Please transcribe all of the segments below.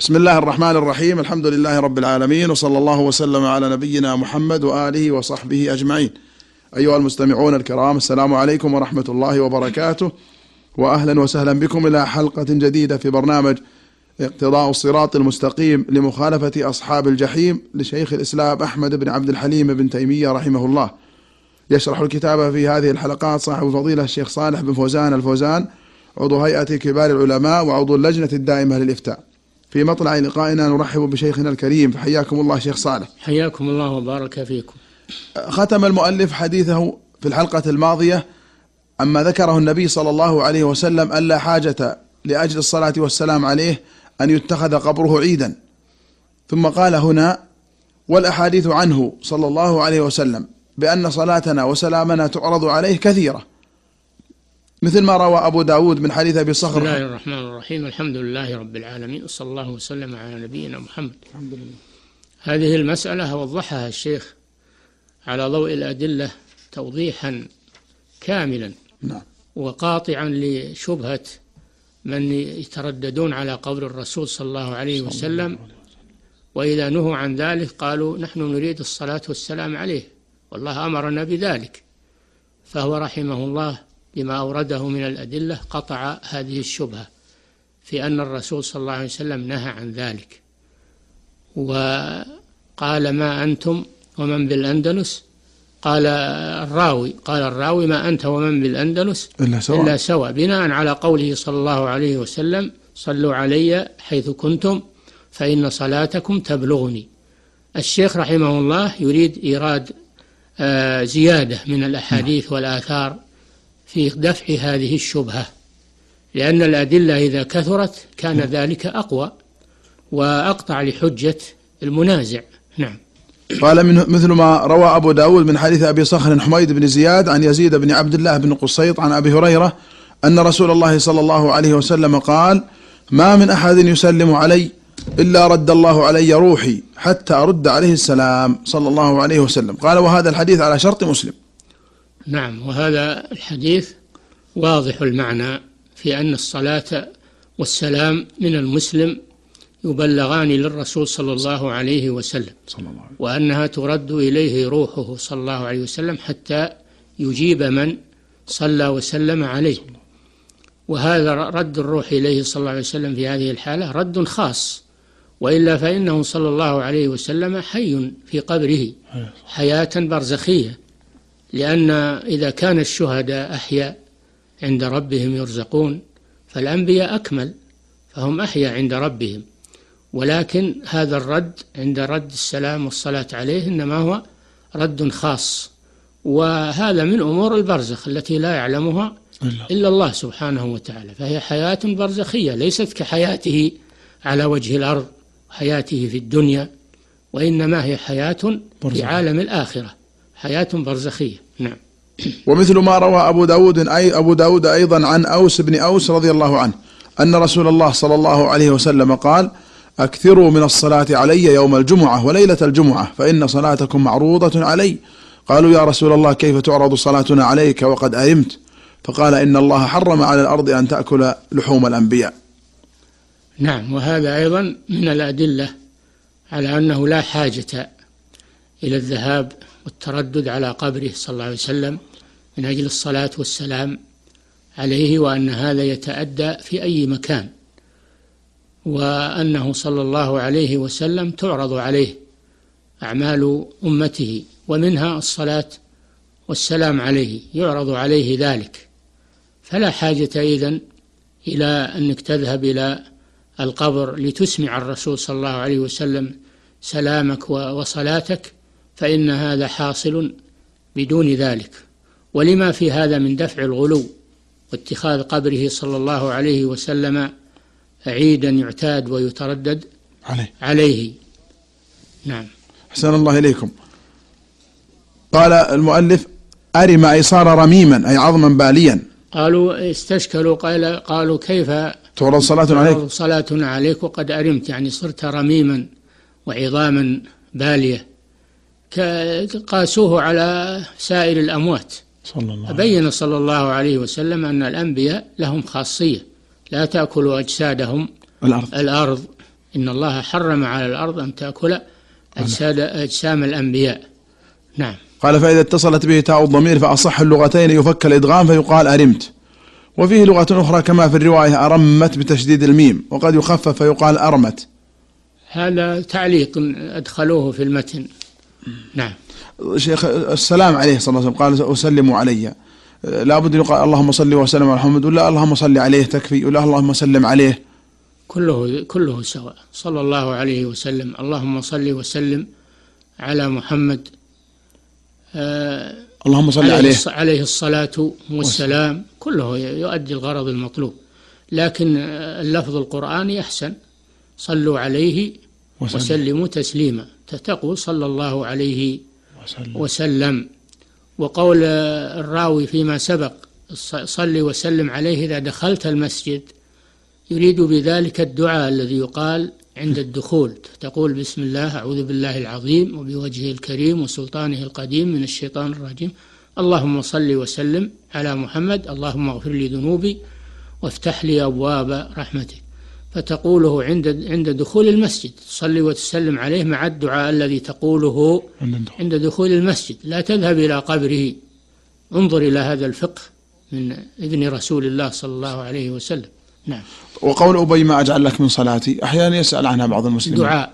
بسم الله الرحمن الرحيم الحمد لله رب العالمين وصلى الله وسلم على نبينا محمد وآله وصحبه أجمعين أيها المستمعون الكرام السلام عليكم ورحمة الله وبركاته وأهلا وسهلا بكم إلى حلقة جديدة في برنامج اقتضاء الصراط المستقيم لمخالفة أصحاب الجحيم لشيخ الإسلام أحمد بن عبد الحليم بن تيمية رحمه الله يشرح الكتاب في هذه الحلقات صاحب الفضيلة الشيخ صالح بن فوزان الفوزان عضو هيئة كبار العلماء وعضو اللجنة الدائمة للإفتاء في مطلع لقائنا نرحب بشيخنا الكريم فحياكم الله شيخ صالح حياكم الله وبارك فيكم ختم المؤلف حديثه في الحلقة الماضية أما ذكره النبي صلى الله عليه وسلم ألا حاجة لأجل الصلاة والسلام عليه أن يتخذ قبره عيدا ثم قال هنا والأحاديث عنه صلى الله عليه وسلم بأن صلاتنا وسلامنا تعرض عليه كثيرة مثل ما روى أبو داود من حديث أبي صخر بسم الله الرحمن الرحيم الحمد لله رب العالمين وصلى الله وسلم على نبينا محمد الحمد لله هذه المسألة وضحها الشيخ على ضوء الأدلة توضيحا كاملا نعم وقاطعا لشبهة من يترددون على قبر الرسول صلى الله عليه صلى وسلم وإذا نهوا عن ذلك قالوا نحن نريد الصلاة والسلام عليه والله أمرنا بذلك فهو رحمه الله لما أورده من الأدلة قطع هذه الشبهة في أن الرسول صلى الله عليه وسلم نهى عن ذلك وقال ما أنتم ومن بالأندلس قال الراوي قال الراوي ما أنت ومن بالأندلس إلا سواء, إلا سواء بناء على قوله صلى الله عليه وسلم صلوا علي حيث كنتم فإن صلاتكم تبلغني الشيخ رحمه الله يريد إيراد آه، زيادة من الأحاديث نعم. والآثار في دفع هذه الشبهة لأن الأدلة إذا كثرت كان نعم. ذلك أقوى وأقطع لحجة المنازع نعم قال من مثل ما روى أبو داود من حديث أبي صخر حميد بن زياد عن يزيد بن عبد الله بن قصيط عن أبي هريرة أن رسول الله صلى الله عليه وسلم قال ما من أحد يسلم علي إلا رد الله علي روحي حتى أرد عليه السلام صلى الله عليه وسلم قال وهذا الحديث على شرط مسلم نعم وهذا الحديث واضح المعنى في أن الصلاة والسلام من المسلم يبلغان للرسول صلى الله عليه وسلم صلى الله عليه. وأنها ترد إليه روحه صلى الله عليه وسلم حتى يجيب من صلى وسلم عليه وهذا رد الروح إليه صلى الله عليه وسلم في هذه الحالة رد خاص وإلا فإنه صلى الله عليه وسلم حي في قبره حياة برزخية لأن إذا كان الشهداء أحياء عند ربهم يرزقون فالأنبياء أكمل فهم أحياء عند ربهم ولكن هذا الرد عند رد السلام والصلاة عليه إنما هو رد خاص وهذا من أمور البرزخ التي لا يعلمها إلا الله سبحانه وتعالى فهي حياة برزخية ليست كحياته على وجه الأرض حياته في الدنيا وإنما هي حياة في عالم الآخرة حياة برزخية نعم ومثل ما روى أبو داود أي أبو داود أيضا عن أوس بن أوس رضي الله عنه أن رسول الله صلى الله عليه وسلم قال أكثروا من الصلاة علي يوم الجمعة وليلة الجمعة فإن صلاتكم معروضة علي قالوا يا رسول الله كيف تعرض صلاتنا عليك وقد أرمت فقال إن الله حرم على الأرض أن تأكل لحوم الأنبياء نعم وهذا أيضا من الأدلة على أنه لا حاجة إلى الذهاب والتردد على قبره صلى الله عليه وسلم من أجل الصلاة والسلام عليه وأن هذا يتأدى في أي مكان وأنه صلى الله عليه وسلم تعرض عليه أعمال أمته ومنها الصلاة والسلام عليه يعرض عليه ذلك فلا حاجة إذن إلى أنك تذهب إلى القبر لتسمع الرسول صلى الله عليه وسلم سلامك وصلاتك فإن هذا حاصل بدون ذلك ولما في هذا من دفع الغلو واتخاذ قبره صلى الله عليه وسلم عيدا يعتاد ويتردد عليه, عليه. نعم أحسن الله إليكم قال المؤلف أرم صار رميما أي عظما باليا قالوا استشكلوا قال قالوا كيف تعرض صلاة عليك صلاة عليك وقد أرمت يعني صرت رميما وعظاما بالية قاسوه على سائر الأموات صلى الله أبين صلى الله عليه وسلم أن الأنبياء لهم خاصية لا تأكل أجسادهم الأرض الأرض إن الله حرم على الأرض أن تأكل أجساد أجسام الأنبياء نعم قال فإذا اتصلت به تاء الضمير فأصح اللغتين يفك الإدغام فيقال أرمت وفيه لغة أخرى كما في الرواية أرمت بتشديد الميم وقد يخفف فيقال أرمت هذا تعليق أدخلوه في المتن نعم شيخ السلام عليه صلى الله عليه وسلم قال وسلموا علي لابد يقال اللهم صل وسلم على محمد ولا اللهم صل عليه تكفي ولا اللهم سلم عليه كله كله سواء صلى الله عليه وسلم اللهم صل وسلم على محمد آه اللهم صل عليه عليه, عليه الصلاة والسلام كله يؤدي الغرض المطلوب لكن آه، اللفظ القرآني أحسن صلوا عليه وسلموا تسليما تتقوا صلى الله عليه وسلم, وسلم وقول الراوي فيما سبق صل وسلم عليه إذا دخلت المسجد يريد بذلك الدعاء الذي يقال عند الدخول تقول بسم الله أعوذ بالله العظيم وبوجهه الكريم وسلطانه القديم من الشيطان الرجيم اللهم صل وسلم على محمد اللهم اغفر لي ذنوبي وافتح لي أبواب رحمتك فتقوله عند عند دخول المسجد تصلي وتسلم عليه مع الدعاء الذي تقوله عند دخول المسجد لا تذهب إلى قبره انظر إلى هذا الفقه من إذن رسول الله صلى الله عليه وسلم نعم وقول أبي ما أجعل لك من صلاتي أحيانا يسأل عنها بعض المسلمين دعاء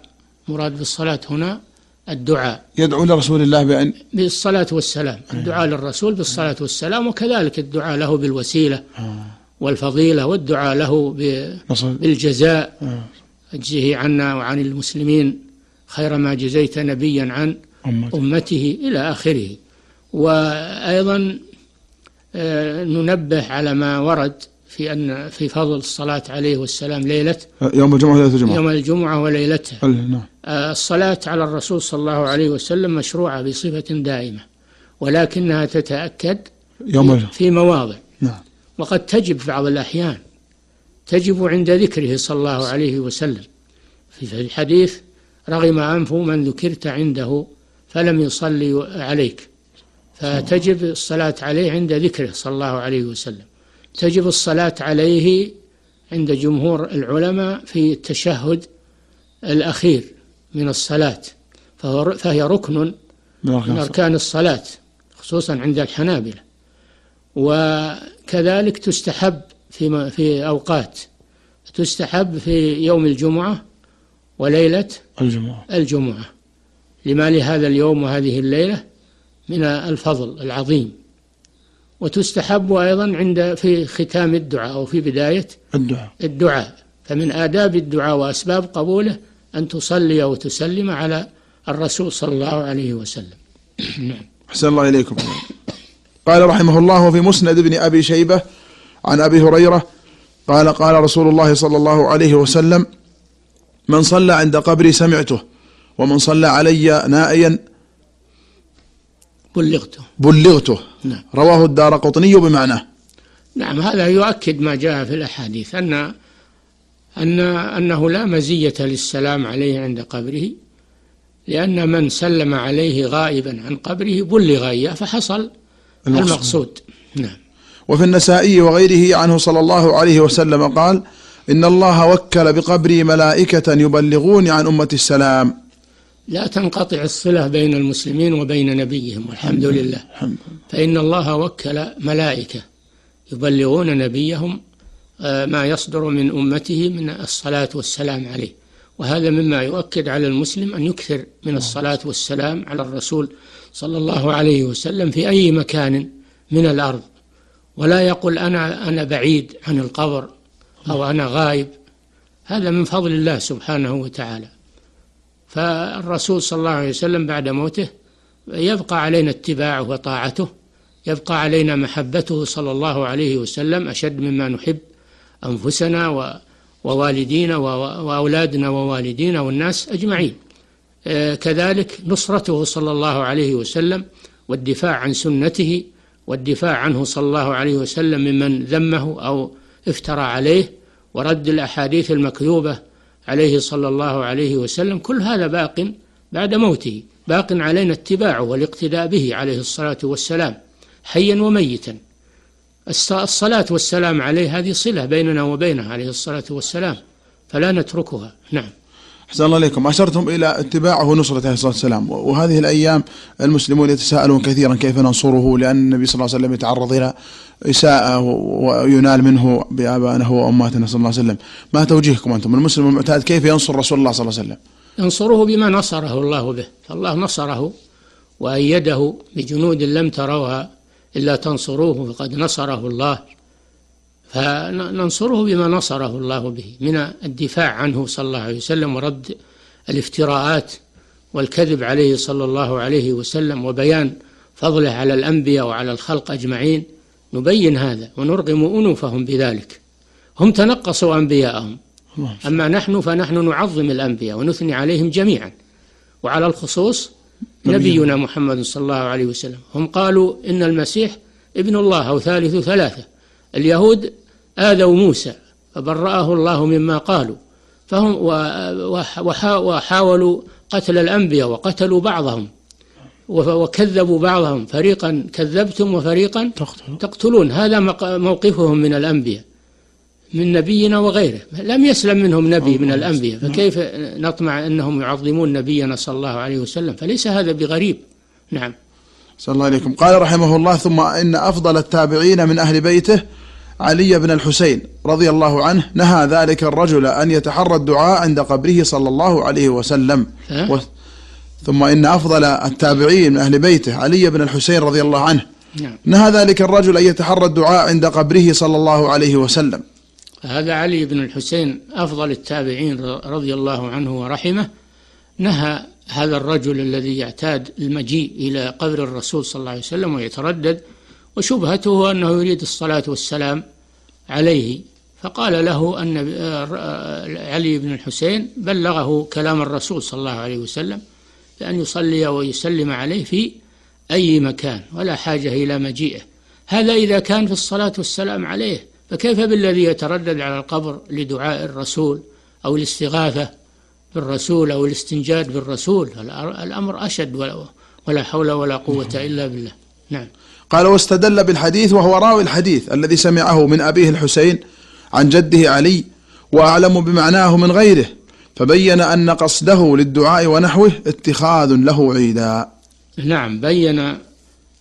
مراد بالصلاة هنا الدعاء يدعو لرسول الله بأن بالصلاة والسلام أيوة. الدعاء للرسول بالصلاة والسلام وكذلك الدعاء له بالوسيلة آه. والفضيلة والدعاء له بالجزاء آه. أجزه عنا وعن المسلمين خير ما جزيت نبيا عن أمته إلى آخره وأيضا آه، ننبه على ما ورد في أن في فضل الصلاة عليه والسلام ليلة يوم الجمعة وليلة الجمعة يوم الجمعة وليلتها نعم. آه، الصلاة على الرسول صلى الله عليه وسلم مشروعة بصفة دائمة ولكنها تتأكد يوم في مواضع نعم وقد تجب في بعض الأحيان تجب عند ذكره صلى الله عليه وسلم في الحديث رغم أنف من ذكرت عنده فلم يصلي عليك فتجب الصلاة عليه عند ذكره صلى الله عليه وسلم تجب الصلاة عليه عند جمهور العلماء في التشهد الأخير من الصلاة فهو فهي ركن من أركان الصلاة خصوصا عند الحنابلة و كذلك تستحب في في أوقات تستحب في يوم الجمعة وليلة الجمعة الجمعة لما لهذا اليوم وهذه الليلة من الفضل العظيم وتستحب أيضا عند في ختام الدعاء أو في بداية الدعاء الدعاء فمن آداب الدعاء وأسباب قبوله أن تصلي وتسلم على الرسول صلى الله عليه وسلم نعم أحسن الله إليكم قال رحمه الله وفي مسند ابن أبي شيبة عن أبي هريرة قال قال رسول الله صلى الله عليه وسلم من صلى عند قبري سمعته ومن صلى علي نائيا بلغته بلغته نعم. رواه الدار قطني بمعناه نعم هذا يؤكد ما جاء في الأحاديث أن أن أنه لا مزية للسلام عليه عند قبره لأن من سلم عليه غائبا عن قبره بلغ إياه فحصل المقصود, المقصود. نعم وفي النسائي وغيره عنه صلى الله عليه وسلم قال إن الله وكل بقبري ملائكة يبلغوني عن أمة السلام لا تنقطع الصلة بين المسلمين وبين نبيهم والحمد لله فإن الله وكل ملائكة يبلغون نبيهم آه، ما يصدر من أمته من الصلاة والسلام عليه وهذا مما يؤكد على المسلم أن يكثر من نعم. الصلاة والسلام على الرسول صلى الله عليه وسلم في أي مكان من الأرض ولا يقول أنا أنا بعيد عن القبر أو أنا غايب هذا من فضل الله سبحانه وتعالى فالرسول صلى الله عليه وسلم بعد موته يبقى علينا اتباعه وطاعته يبقى علينا محبته صلى الله عليه وسلم أشد مما نحب أنفسنا ووالدينا وأولادنا ووالدينا والناس أجمعين آه، كذلك نصرته صلى الله عليه وسلم والدفاع عن سنته والدفاع عنه صلى الله عليه وسلم ممن ذمه أو افترى عليه ورد الأحاديث المكذوبة عليه صلى الله عليه وسلم كل هذا باق بعد موته باق علينا اتباعه والاقتداء به عليه الصلاة والسلام حيا وميتا الصلاة والسلام عليه هذه صلة بيننا وبينه عليه الصلاة والسلام فلا نتركها نعم أحسن الله إليكم أشرتم إلى اتباعه ونصرته عليه الصلاة والسلام وهذه الأيام المسلمون يتساءلون كثيرا كيف ننصره لأن النبي صلى الله عليه وسلم يتعرض إلى إساءة وينال منه بآبائنا وأمهاتنا صلى الله عليه وسلم ما توجيهكم أنتم المسلم المعتاد كيف ينصر رسول الله صلى الله عليه وسلم ينصره بما نصره الله به فالله نصره وأيده بجنود لم تروها إلا تنصروه فقد نصره الله فننصره بما نصره الله به من الدفاع عنه صلى الله عليه وسلم ورد الافتراءات والكذب عليه صلى الله عليه وسلم وبيان فضله على الأنبياء وعلى الخلق أجمعين نبين هذا ونرغم أنوفهم بذلك هم تنقصوا أنبياءهم أما نحن فنحن نعظم الأنبياء ونثني عليهم جميعا وعلى الخصوص نبينا محمد صلى الله عليه وسلم هم قالوا إن المسيح ابن الله أو ثالث ثلاثة اليهود آذوا موسى فبرأه الله مما قالوا فهم وحاولوا قتل الأنبياء وقتلوا بعضهم وكذبوا بعضهم فريقا كذبتم وفريقا تقتلون هذا موقفهم من الأنبياء من نبينا وغيره لم يسلم منهم نبي من الأنبياء فكيف نطمع أنهم يعظمون نبينا صلى الله عليه وسلم فليس هذا بغريب نعم صلى الله عليكم قال رحمه الله ثم إن أفضل التابعين من أهل بيته علي بن الحسين رضي الله عنه نهى ذلك الرجل أن يتحرى الدعاء عند قبره صلى الله عليه وسلم و ثم إن أفضل التابعين من أهل بيته علي بن الحسين رضي الله عنه نعم. نهى ذلك الرجل أن يتحرى الدعاء عند قبره صلى الله عليه وسلم هذا علي بن الحسين أفضل التابعين رضي الله عنه ورحمه نهى هذا الرجل الذي يعتاد المجيء إلى قبر الرسول صلى الله عليه وسلم ويتردد وشبهته أنه يريد الصلاة والسلام عليه فقال له أن آه، آه، علي بن الحسين بلغه كلام الرسول صلى الله عليه وسلم بأن يصلي ويسلم عليه في أي مكان ولا حاجة إلى مجيئه هذا إذا كان في الصلاة والسلام عليه فكيف بالذي يتردد على القبر لدعاء الرسول أو الاستغاثة بالرسول أو الاستنجاد بالرسول الأمر أشد ولا حول ولا قوة نعم. إلا بالله نعم قال واستدل بالحديث وهو راوي الحديث الذي سمعه من أبيه الحسين عن جده علي وأعلم بمعناه من غيره فبين أن قصده للدعاء ونحوه اتخاذ له عيدا نعم بين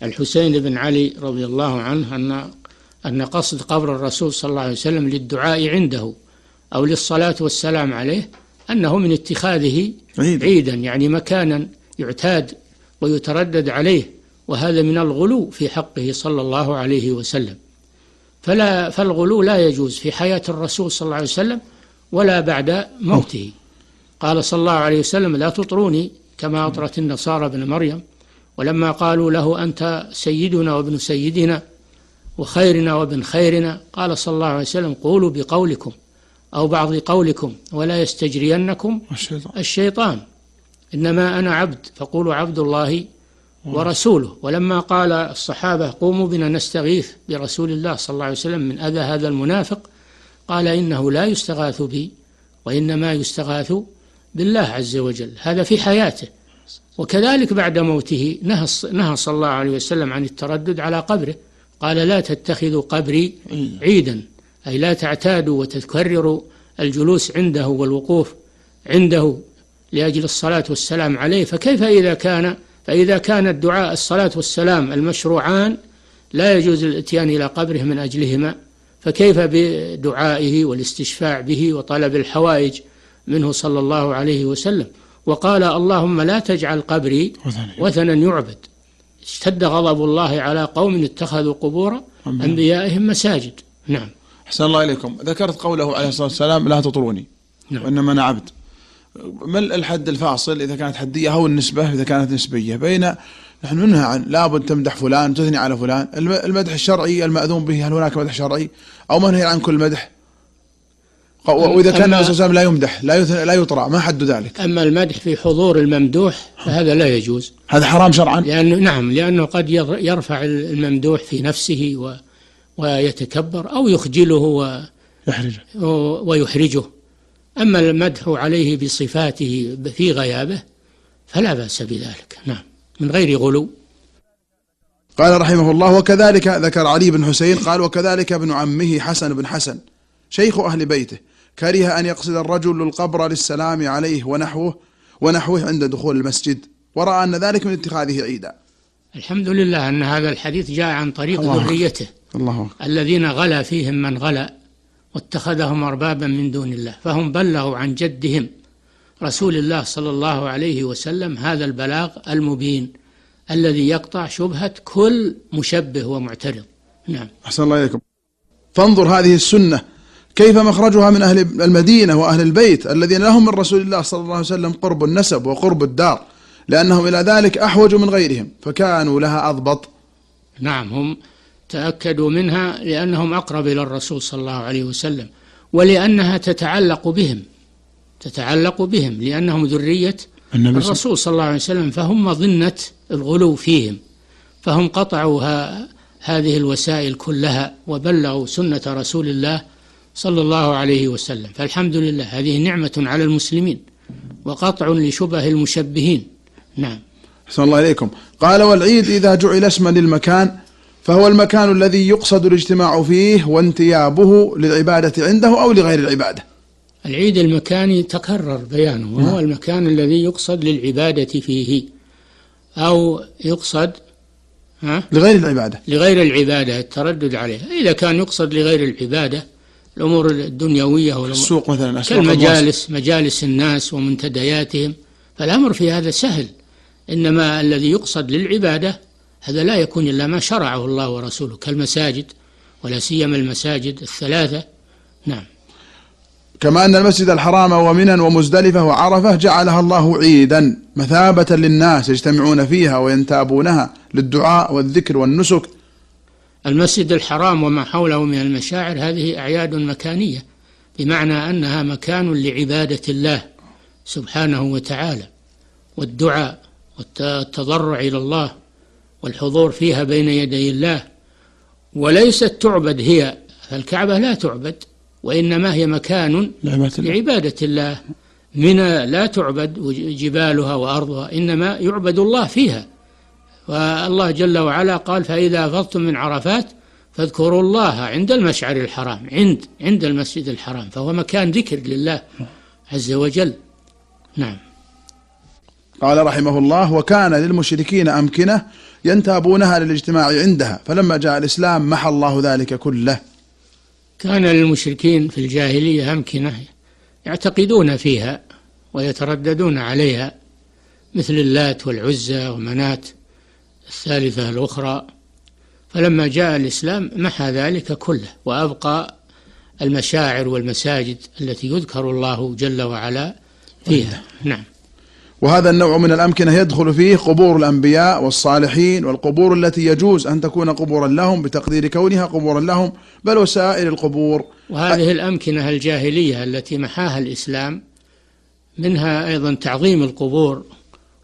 الحسين بن علي رضي الله عنه أن أن قصد قبر الرسول صلى الله عليه وسلم للدعاء عنده أو للصلاة والسلام عليه أنه من اتخاذه عيدا, عيدا يعني مكانا يعتاد ويتردد عليه وهذا من الغلو في حقه صلى الله عليه وسلم فلا فالغلو لا يجوز في حياة الرسول صلى الله عليه وسلم ولا بعد موته قال صلى الله عليه وسلم لا تطروني كما أطرت النصارى ابن مريم ولما قالوا له أنت سيدنا وابن سيدنا وخيرنا وابن خيرنا قال صلى الله عليه وسلم قولوا بقولكم أو بعض قولكم ولا يستجرينكم الشيطان إنما أنا عبد فقولوا عبد الله ورسوله ولما قال الصحابة قوموا بنا نستغيث برسول الله صلى الله عليه وسلم من أذى هذا المنافق قال إنه لا يستغاث بي وإنما يستغاث بالله عز وجل هذا في حياته وكذلك بعد موته نهى نهى صلى الله عليه وسلم عن التردد على قبره قال لا تتخذوا قبري عيدا أي لا تعتادوا وتكرروا الجلوس عنده والوقوف عنده لأجل الصلاة والسلام عليه فكيف إذا كان فإذا كان الدعاء الصلاة والسلام المشروعان لا يجوز الاتيان إلى قبره من أجلهما فكيف بدعائه والاستشفاع به وطلب الحوائج منه صلى الله عليه وسلم وقال اللهم لا تجعل قبري وثنا يعبد اشتد غضب الله على قوم اتخذوا قبور أنبيائهم مساجد نعم أحسن الله إليكم ذكرت قوله عليه الصلاة والسلام لا تطروني نعم. وإنما أنا عبد ملء الحد الفاصل إذا كانت حدية أو النسبة إذا كانت نسبية بين نحن ننهى عن لابد تمدح فلان تثني على فلان المدح الشرعي المأذون به هل هناك مدح شرعي أو منهي عن كل مدح وإذا كان النبي صلى الله عليه وسلم لا يمدح لا لا يطرع ما حد ذلك أما المدح في حضور الممدوح فهذا لا يجوز هذا حرام شرعا لأنه نعم لأنه قد يرفع الممدوح في نفسه و ويتكبر أو يخجله و يحرجه ويحرجه أما المدح عليه بصفاته في غيابه فلا بأس بذلك نعم من غير غلو قال رحمه الله وكذلك ذكر علي بن حسين قال وكذلك ابن عمه حسن بن حسن شيخ أهل بيته كره أن يقصد الرجل القبر للسلام عليه ونحوه ونحوه عند دخول المسجد ورأى أن ذلك من اتخاذه عيدا الحمد لله أن هذا الحديث جاء عن طريق ذريته الله, الله الذين غلا فيهم من غلا واتخذهم أربابا من دون الله فهم بلغوا عن جدهم رسول الله صلى الله عليه وسلم هذا البلاغ المبين الذي يقطع شبهة كل مشبه ومعترض نعم أحسن الله إليكم فانظر هذه السنة كيف مخرجها من أهل المدينة وأهل البيت الذين لهم من رسول الله صلى الله عليه وسلم قرب النسب وقرب الدار لأنهم إلى ذلك أحوج من غيرهم فكانوا لها أضبط نعم هم تأكدوا منها لأنهم أقرب إلى الرسول صلى الله عليه وسلم ولأنها تتعلق بهم تتعلق بهم لأنهم ذرية النبي الرسول صلى الله عليه وسلم فهم مظنه الغلو فيهم فهم قطعوا هذه الوسائل كلها وبلغوا سنة رسول الله صلى الله عليه وسلم فالحمد لله هذه نعمة على المسلمين وقطع لشبه المشبهين نعم أحسن الله إليكم قال والعيد إذا جعل اسما للمكان فهو المكان الذي يقصد الاجتماع فيه وانتيابه للعبادة عنده أو لغير العبادة العيد المكاني تكرر بيانه وهو نعم. المكان الذي يقصد للعبادة فيه أو يقصد ها؟ لغير العبادة لغير العبادة التردد عليه إذا كان يقصد لغير العبادة الأمور الدنيوية والأمور السوق مثلا أسواق كالمجالس مجالس الناس ومنتدياتهم فالأمر في هذا سهل إنما الذي يقصد للعبادة هذا لا يكون إلا ما شرعه الله ورسوله كالمساجد ولا سيما المساجد الثلاثة نعم كما أن المسجد الحرام ومنا ومزدلفة وعرفة جعلها الله عيدا مثابة للناس يجتمعون فيها وينتابونها للدعاء والذكر والنسك المسجد الحرام وما حوله من المشاعر هذه أعياد مكانية بمعنى أنها مكان لعبادة الله سبحانه وتعالى والدعاء والتضرع إلى الله والحضور فيها بين يدي الله وليست تعبد هي فالكعبة لا تعبد وإنما هي مكان لعبادة الله منى لا تعبد جبالها وأرضها إنما يعبد الله فيها والله جل وعلا قال فإذا أفضتم من عرفات فاذكروا الله عند المشعر الحرام عند عند المسجد الحرام فهو مكان ذكر لله عز وجل نعم قال رحمه الله وكان للمشركين أمكنة ينتابونها للاجتماع عندها فلما جاء الإسلام محى الله ذلك كله كان للمشركين في الجاهلية أمكنة يعتقدون فيها ويترددون عليها مثل اللات والعزى ومنات الثالثة الأخرى فلما جاء الإسلام محى ذلك كله وأبقى المشاعر والمساجد التي يذكر الله جل وعلا فيها نعم وهذا النوع من الأمكنة يدخل فيه قبور الأنبياء والصالحين والقبور التي يجوز أن تكون قبورا لهم بتقدير كونها قبورا لهم بل وسائر القبور وهذه الأمكنة الجاهلية التي محاها الإسلام منها أيضا تعظيم القبور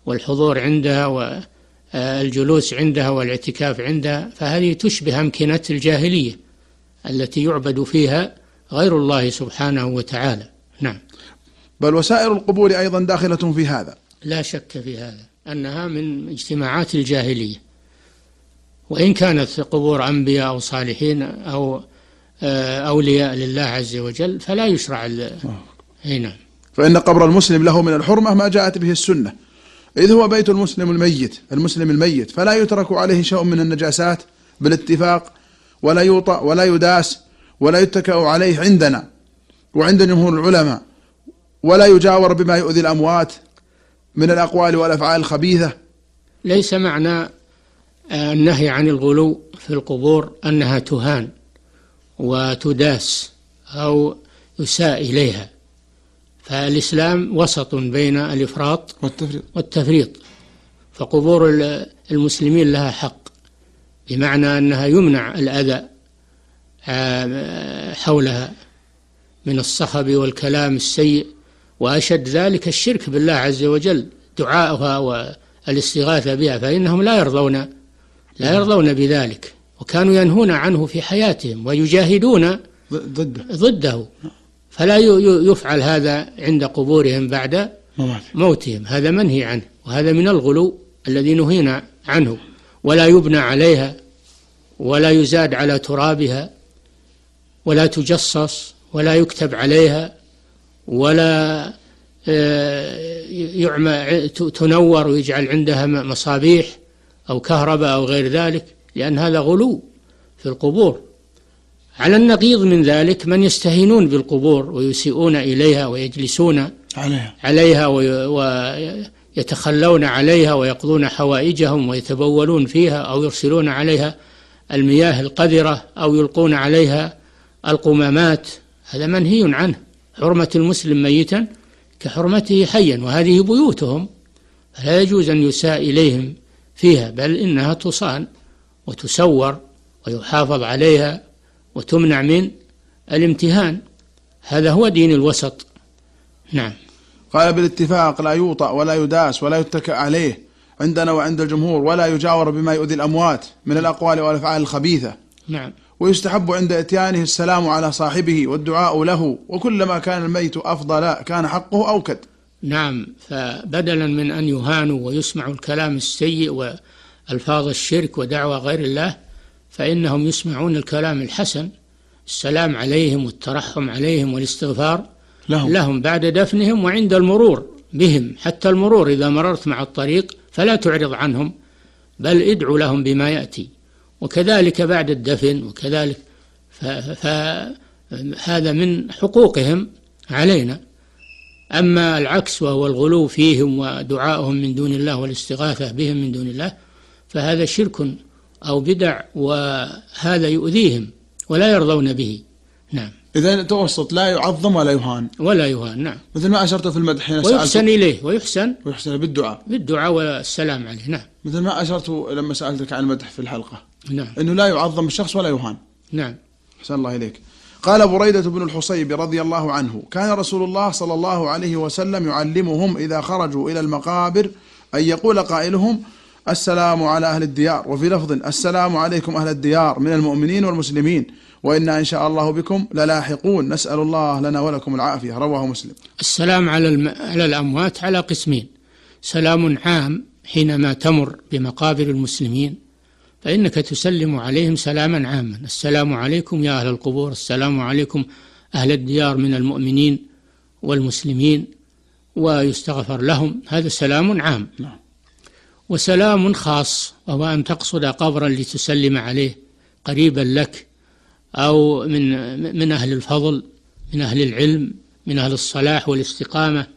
والحضور عندها والجلوس آه، عندها والاعتكاف عندها فهذه تشبه أمكنة الجاهلية التي يعبد فيها غير الله سبحانه وتعالى نعم بل وسائر القبور أيضا داخلة في هذا لا شك في هذا أنها من اجتماعات الجاهلية وإن كانت قبور أنبياء أو صالحين أو آه، أولياء لله عز وجل فلا يشرع هنا نعم. فإن قبر المسلم له من الحرمة ما جاءت به السنة إذ هو بيت المسلم الميت المسلم الميت فلا يترك عليه شيء من النجاسات بالاتفاق ولا يوطأ ولا يداس ولا يتكأ عليه عندنا وعند جمهور العلماء ولا يجاور بما يؤذي الأموات من الأقوال والأفعال الخبيثة ليس معنى آه، النهي عن الغلو في القبور أنها تهان وتداس أو يساء إليها فالإسلام وسط بين الإفراط والتفريط, والتفريط فقبور المسلمين لها حق بمعنى أنها يمنع الأذى آه، حولها من الصخب والكلام السيء وأشد ذلك الشرك بالله عز وجل دعاؤها والاستغاثة بها فإنهم لا يرضون لا نعم. يرضون بذلك وكانوا ينهون عنه في حياتهم ويجاهدون ضده ضده فلا يفعل هذا عند قبورهم بعد موتهم هذا منهي عنه وهذا من الغلو الذي نهينا عنه ولا يبنى عليها ولا يزاد على ترابها ولا تجصص ولا يكتب عليها ولا آه، يعمى تنور ويجعل عندها مصابيح أو كهرباء أو غير ذلك لأن هذا غلو في القبور على النقيض من ذلك من يستهينون بالقبور ويسيئون إليها ويجلسون عليها, عليها ويتخلون عليها ويقضون حوائجهم ويتبولون فيها أو يرسلون عليها المياه القذرة أو يلقون عليها القمامات هذا منهي عنه حرمة المسلم ميتا كحرمته حيا وهذه بيوتهم فلا يجوز أن يساء إليهم فيها بل إنها تصان وتسور ويحافظ عليها وتمنع من الامتهان هذا هو دين الوسط نعم قال بالاتفاق لا يوطأ ولا يداس ولا يتكأ عليه عندنا وعند الجمهور ولا يجاور بما يؤذي الأموات من الأقوال والأفعال الخبيثة نعم ويستحب عند إتيانه السلام على صاحبه والدعاء له وكلما كان الميت أفضل كان حقه أوكد نعم فبدلا من أن يهانوا ويسمع الكلام السيء وألفاظ الشرك ودعوى غير الله فإنهم يسمعون الكلام الحسن السلام عليهم والترحم عليهم والاستغفار لهم, لهم بعد دفنهم وعند المرور بهم حتى المرور إذا مررت مع الطريق فلا تعرض عنهم بل ادعو لهم بما يأتي وكذلك بعد الدفن وكذلك فهذا من حقوقهم علينا أما العكس وهو الغلو فيهم ودعائهم من دون الله والاستغاثة بهم من دون الله فهذا شرك أو بدع وهذا يؤذيهم ولا يرضون به نعم إذا توسط لا يعظم ولا يهان ولا يهان نعم مثل ما أشرت في المدح حين ويحسن إليه ويحسن ويحسن بالدعاء بالدعاء والسلام عليه نعم مثل ما أشرت لما سألتك عن المدح في الحلقة نعم أنه لا يعظم الشخص ولا يهان نعم أحسن الله إليك قال بريدة بن الحصيب رضي الله عنه كان رسول الله صلى الله عليه وسلم يعلمهم إذا خرجوا إلى المقابر أن يقول قائلهم السلام على أهل الديار وفي لفظ السلام عليكم أهل الديار من المؤمنين والمسلمين وإنا إن شاء الله بكم للاحقون نسأل الله لنا ولكم العافية رواه مسلم السلام على, الم... على الأموات على قسمين سلام عام حينما تمر بمقابر المسلمين فإنك تسلم عليهم سلاما عاما السلام عليكم يا أهل القبور السلام عليكم أهل الديار من المؤمنين والمسلمين ويستغفر لهم هذا سلام عام نعم. وسلام خاص وهو أن تقصد قبرا لتسلم عليه قريبا لك أو من من أهل الفضل من أهل العلم من أهل الصلاح والاستقامة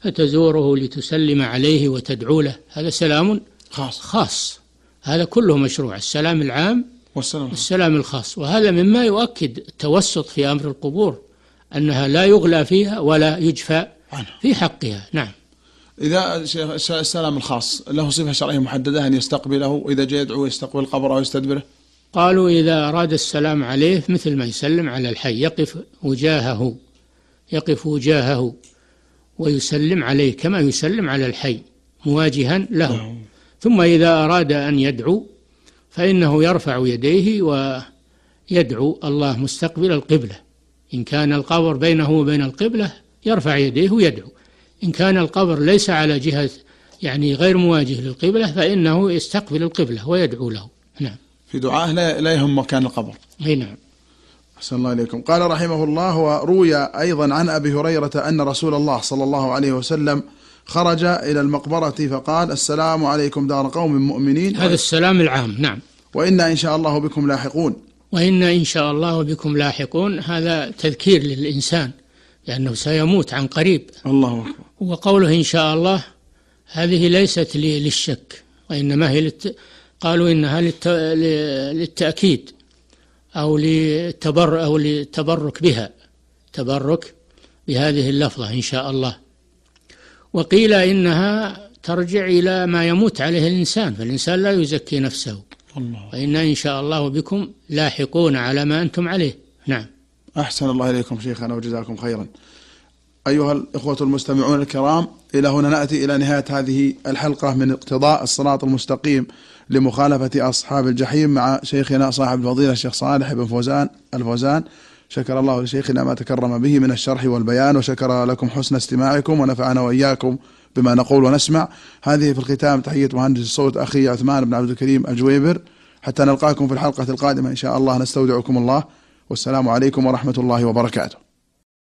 فتزوره لتسلم عليه وتدعو له هذا سلام خاص خاص هذا كله مشروع السلام العام والسلام, والسلام الخاص وهذا مما يؤكد التوسط في أمر القبور أنها لا يغلى فيها ولا يجفى في حقها نعم إذا السلام الخاص له صفة شرعية محددة أن يستقبله إذا جاء يدعو يستقبل القبر أو يستدبره قالوا إذا أراد السلام عليه مثل ما يسلم على الحي يقف وجاهه يقف وجاهه ويسلم عليه كما يسلم على الحي مواجها له نعم. ثم إذا أراد أن يدعو فإنه يرفع يديه ويدعو الله مستقبل القبلة إن كان القبر بينه وبين القبلة يرفع يديه ويدعو إن كان القبر ليس على جهة يعني غير مواجه للقبلة فإنه يستقبل القبلة ويدعو له نعم في دعاه لا, لا يهم مكان القبر أي نعم أحسن الله إليكم قال رحمه الله وروي أيضا عن أبي هريرة أن رسول الله صلى الله عليه وسلم خرج إلى المقبرة فقال السلام عليكم دار قوم مؤمنين هذا السلام العام نعم وإنا إن شاء الله بكم لاحقون وإنا إن شاء الله بكم لاحقون هذا تذكير للإنسان لأنه سيموت عن قريب الله أكبر وقوله إن شاء الله هذه ليست للشك وإنما هي للت... قالوا إنها للت... للتأكيد أو للتبر أو للتبرك بها تبرك بهذه اللفظة إن شاء الله وقيل إنها ترجع إلى ما يموت عليه الإنسان فالإنسان لا يزكي نفسه الله. وإنا إن شاء الله بكم لاحقون على ما أنتم عليه نعم أحسن الله إليكم شيخنا وجزاكم خيرا أيها الإخوة المستمعون الكرام إلى هنا نأتي إلى نهاية هذه الحلقة من اقتضاء الصراط المستقيم لمخالفة أصحاب الجحيم مع شيخنا صاحب الفضيلة الشيخ صالح بن فوزان الفوزان شكر الله لشيخنا ما تكرم به من الشرح والبيان وشكر لكم حسن استماعكم ونفعنا وإياكم بما نقول ونسمع هذه في الختام تحية مهندس الصوت أخي عثمان بن عبد الكريم الجويبر حتى نلقاكم في الحلقة القادمة إن شاء الله نستودعكم الله والسلام عليكم ورحمة الله وبركاته